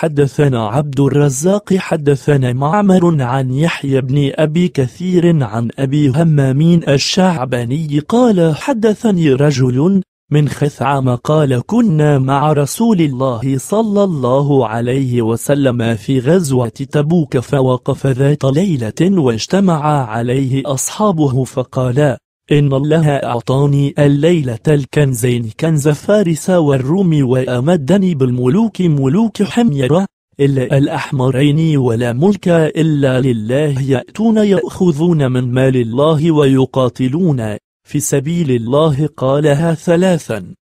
حدثنا عبد الرزاق حدثنا معمر عن يحيى بن أبي كثير عن أبي همامين الشعباني قال حدثني رجل من خثعم قال كنا مع رسول الله صلى الله عليه وسلم في غزوة تبوك فوقف ذات ليلة واجتمع عليه أصحابه فقالا إن الله أعطاني الليلة الكنزين كنز فارس والروم وأمدني بالملوك ملوك حميرة إلا الأحمرين ولا ملك إلا لله يأتون يأخذون من مال الله ويقاتلون في سبيل الله قالها ثلاثا